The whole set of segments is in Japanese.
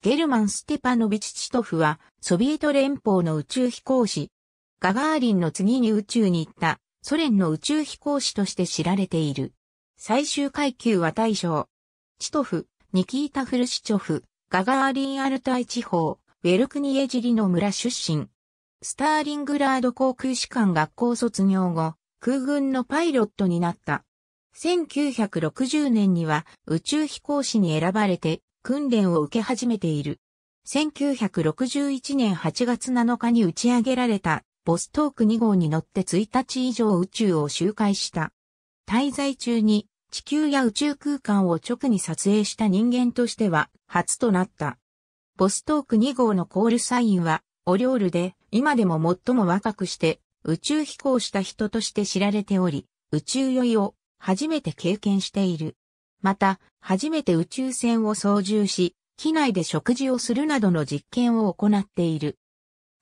ゲルマン・ステパノビチ・チトフは、ソビエト連邦の宇宙飛行士。ガガーリンの次に宇宙に行った、ソ連の宇宙飛行士として知られている。最終階級は大将。チトフ、ニキータ・フルシチョフ、ガガーリン・アルタイ地方、ウェルクニエジリの村出身。スターリングラード航空士官学校卒業後、空軍のパイロットになった。1960年には宇宙飛行士に選ばれて訓練を受け始めている。1961年8月7日に打ち上げられたボストーク2号に乗って1日以上宇宙を周回した。滞在中に地球や宇宙空間を直に撮影した人間としては初となった。ボストーク2号のコールサインはオリオールで今でも最も若くして宇宙飛行した人として知られており、宇宙酔いを初めて経験している。また、初めて宇宙船を操縦し、機内で食事をするなどの実験を行っている。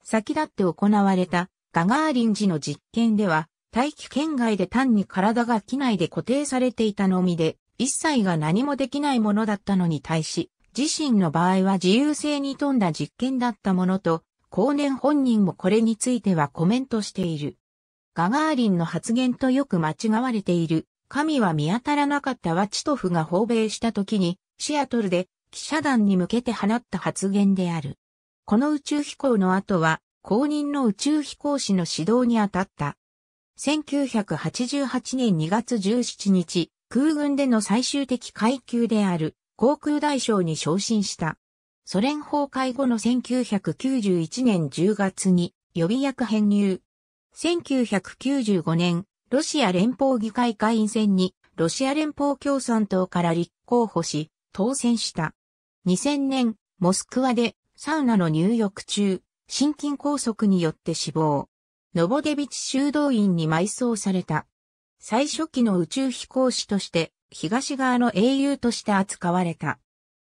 先立って行われたガガーリン時の実験では、大気圏外で単に体が機内で固定されていたのみで、一切が何もできないものだったのに対し、自身の場合は自由性に富んだ実験だったものと、後年本人もこれについてはコメントしている。ガガーリンの発言とよく間違われている神は見当たらなかったワチトフが訪米した時に、シアトルで記者団に向けて放った発言である。この宇宙飛行の後は、公認の宇宙飛行士の指導に当たった。1988年2月17日、空軍での最終的階級である航空大将に昇進した。ソ連崩壊後の1991年10月に予備役編入。1995年、ロシア連邦議会会員選にロシア連邦共産党から立候補し、当選した。2000年、モスクワでサウナの入浴中、心筋梗塞によって死亡。ノボデビチ修道院に埋葬された。最初期の宇宙飛行士として、東側の英雄として扱われた。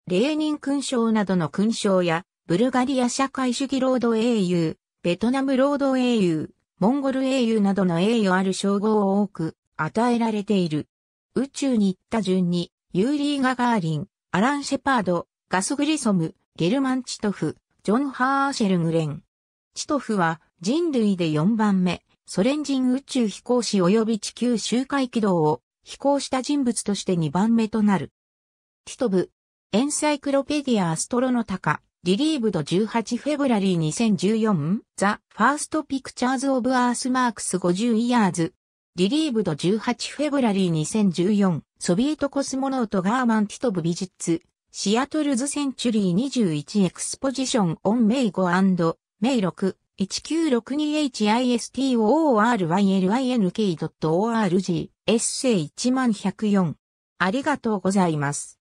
レーニン勲章などの勲章や、ブルガリア社会主義労働英雄、ベトナム労働英雄、モンゴル英雄などの栄誉ある称号を多く与えられている。宇宙に行った順に、ユーリー・ガガーリン、アラン・シェパード、ガス・グリソム、ゲルマン・チトフ、ジョン・ハーシェル・グレン。チトフは人類で4番目、ソ連人宇宙飛行士及び地球周回軌道を飛行した人物として2番目となる。ティトブ、エンサイクロペディア・アストロノタカ。リリーブド18フェブラリー2014 The First Pictures of Earth Marks 50 Years リリーブド18フェブラリー2014ソビエトコスモノートガーマンティトブ美術シアトルズセンチュリー21エクスポジションオンメイ5メイ 61962HISTOORYLINK.org エッセイ1104ありがとうございます。